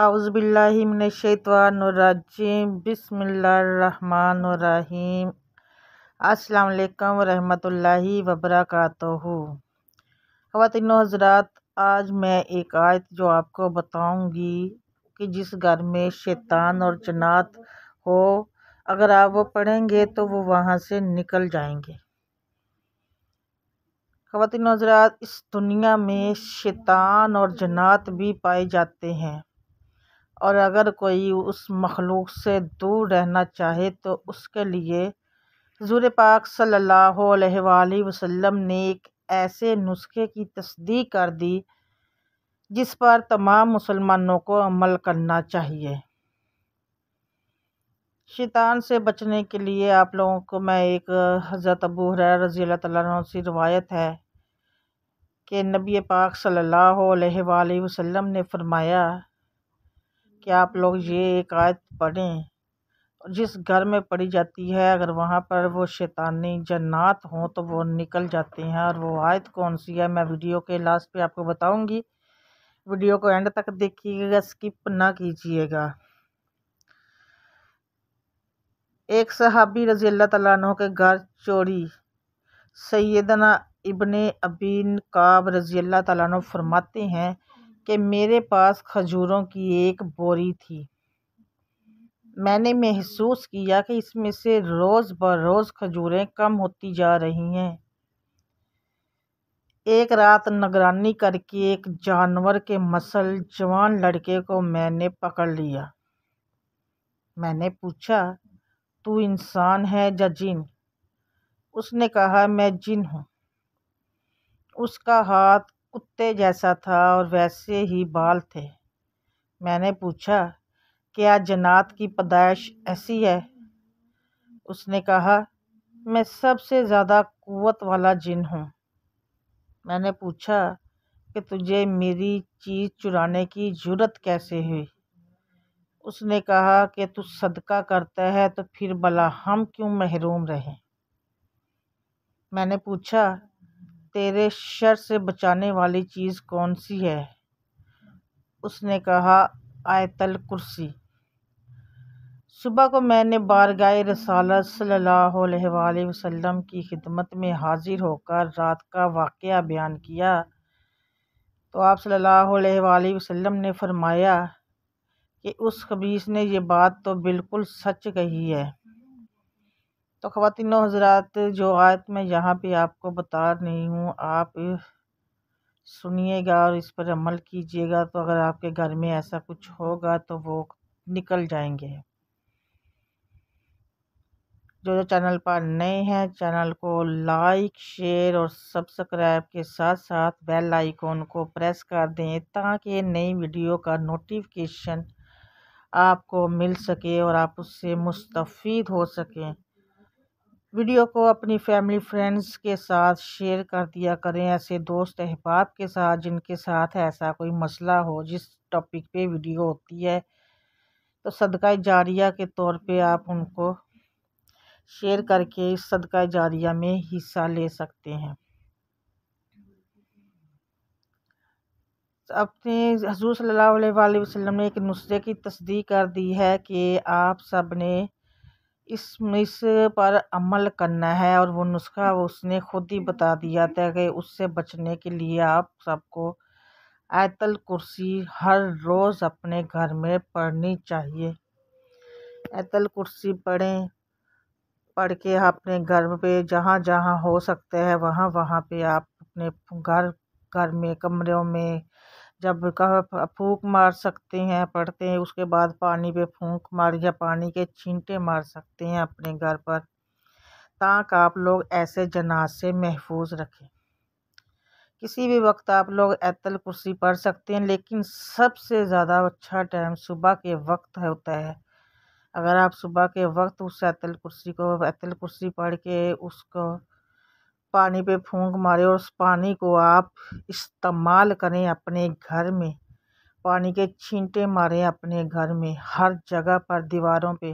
आउज़बिल्लिमिनशैतवानरजीम बिसमीम अस्सलाम रहमतुल्लाहि व बरकातहू ख़वातिन हजरात आज मैं एक आयत जो आपको बताऊंगी कि जिस घर में शैतान और जनात हो अगर आप वो पढ़ेंगे तो वो वहाँ से निकल जाएंगे खातिन हजरात इस दुनिया में शैतान और जनात भी पाए जाते हैं और अगर कोई उस मख़लूक़ से दूर रहना चाहे तो उसके लिए हजूर पाक सल्लल्लाहु वसम ने एक ऐसे नुस्खे की तस्दीक कर दी जिस पर तमाम मुसलमानों को अमल करना चाहिए शैतान से बचने के लिए आप लोगों को मैं एक हज़रत अबू हुरैरा रज़ी अल्लाह तु से रिवायत है कि नबी पाक सल्लल्लाहु अलैहि वसल्लम ने फ़रमाया कि आप लोग ये एक आयत पढ़ें जिस घर में पढ़ी जाती है अगर वहाँ पर वो शैतानी जन्नात हों तो वो निकल जाते हैं और वो आयत कौन सी है मैं वीडियो के लास्ट पे आपको बताऊंगी वीडियो को एंड तक देखिएगा स्किप ना कीजिएगा एक सहाबी रज़ी अल्लाह तु के घर चोरी सैदना इबन अबीन काब रज़ी अल्लाह तु फरमाते हैं कि मेरे पास खजूरों की एक बोरी थी मैंने महसूस किया कि इसमें से रोज़ ब रोज़ खजूरें कम होती जा रही हैं एक रात निगरानी करके एक जानवर के मसल जवान लड़के को मैंने पकड़ लिया मैंने पूछा तू इंसान है या जिन उसने कहा मैं जिन हूँ उसका हाथ कुत्ते जैसा था और वैसे ही बाल थे मैंने पूछा क्या जन्त की पैदाइश ऐसी है उसने कहा मैं सबसे ज़्यादा क़वत वाला जिन हूँ मैंने पूछा कि तुझे मेरी चीज़ चुराने की जरूरत कैसे हुई उसने कहा कि तू सदका करता है तो फिर भला हम क्यों महरूम रहें मैंने पूछा तेरे शर से बचाने वाली चीज़ कौन सी है उसने कहा आयतल कुर्सी सुबह को मैंने बारगाह गए रसाल सल्ला वसलम की खिदमत में हाज़िर होकर रात का वाक़ बयान किया तो आप सल्ला अलैहि ने फरमाया कि उस खबीस ने यह बात तो बिल्कुल सच कही है तो ख़वातिन हजरात जो आयत मैं यहाँ पे आपको बता रही हूँ आप सुनिएगा और इस पर अमल कीजिएगा तो अगर आपके घर में ऐसा कुछ होगा तो वो निकल जाएंगे जो जो चैनल पर नए हैं चैनल को लाइक शेयर और सब्सक्राइब के साथ साथ बेल आइकॉन को प्रेस कर दें ताकि नई वीडियो का नोटिफिकेशन आपको मिल सके और आप उससे मुस्तफ़ हो सकें वीडियो को अपनी फैमिली फ्रेंड्स के साथ शेयर कर दिया करें ऐसे दोस्त अहबाब के साथ जिनके साथ ऐसा कोई मसला हो जिस टॉपिक पे वीडियो होती है तो सदका जारिया के तौर पे आप उनको शेयर करके इस सदका जारिया में हिस्सा ले सकते हैं अपने हजूर सल्ला अलैहि ने एक नुस्खे की तस्दीक कर दी है कि आप सब ने इस मिस पर अमल करना है और वो नुस्खा उसने खुद ही बता दिया था कि उससे बचने के लिए आप सबको आयतल कुर्सी हर रोज़ अपने घर में पढ़नी चाहिए आयतल कुर्सी पढ़ें पढ़ के अपने घर पे जहाँ जहाँ हो सकते हैं वहाँ वहाँ पे आप अपने घर घर में कमरों में जब कह फूक मार सकते हैं पढ़ते हैं उसके बाद पानी पे फूक मार या पानी के छींटे मार सकते हैं अपने घर पर ताकि आप लोग ऐसे जनाज से महफूज रखें किसी भी वक्त आप लोग एतल कुर्सी पढ़ सकते हैं लेकिन सबसे ज़्यादा अच्छा टाइम सुबह के वक्त होता है अगर आप सुबह के वक्त उस एतल कुर्सी को एतल कुर्सी पढ़ के उसको पानी पे फूंक मारें और उस पानी को आप इस्तेमाल करें अपने घर में पानी के छींटे मारें अपने घर में हर जगह पर दीवारों पे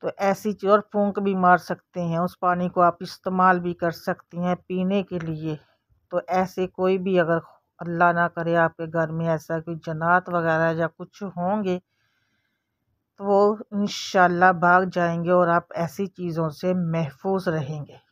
तो ऐसी चीज़ और फूंक भी मार सकते हैं उस पानी को आप इस्तेमाल भी कर सकती हैं पीने के लिए तो ऐसे कोई भी अगर अल्लाह ना करे आपके घर में ऐसा कोई जनात वगैरह या कुछ होंगे तो वो इन भाग जाएंगे और आप ऐसी चीज़ों से महफूज रहेंगे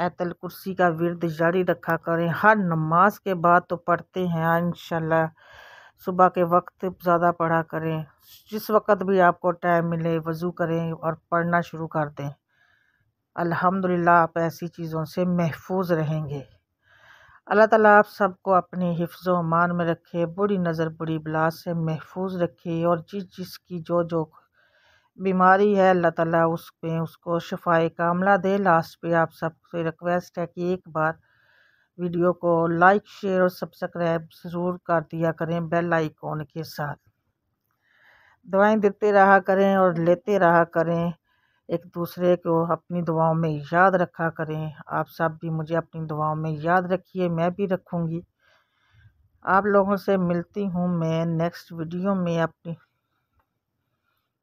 ऐतल कुर्सी का विरद जारी रखा करें हर नमाज के बाद तो पढ़ते हैं हाँ, इन सुबह के वक्त ज़्यादा पढ़ा करें जिस वक्त भी आपको टाइम मिले वज़ू करें और पढ़ना शुरू कर दें अल्हम्दुलिल्लाह आप ऐसी चीज़ों से महफूज रहेंगे अल्लाह ताला आप सबको अपने हिफ्ज़ अमान में रखे बुरी नज़र बुरी बला से महफूज रखे और जिस जिस की जो जो बीमारी है अल्लाह ताला उस पे उसको शफाए कामला दे लास्ट पे आप सबसे रिक्वेस्ट है कि एक बार वीडियो को लाइक शेयर और सब्सक्राइब ज़रूर कर दिया करें बेल आइकॉन के साथ दवाएं देते रहा करें और लेते रहा करें एक दूसरे को अपनी दुआओं में याद रखा करें आप सब भी मुझे अपनी दुआओं में याद रखिए मैं भी रखूँगी आप लोगों से मिलती हूँ मैं नेक्स्ट वीडियो में अपनी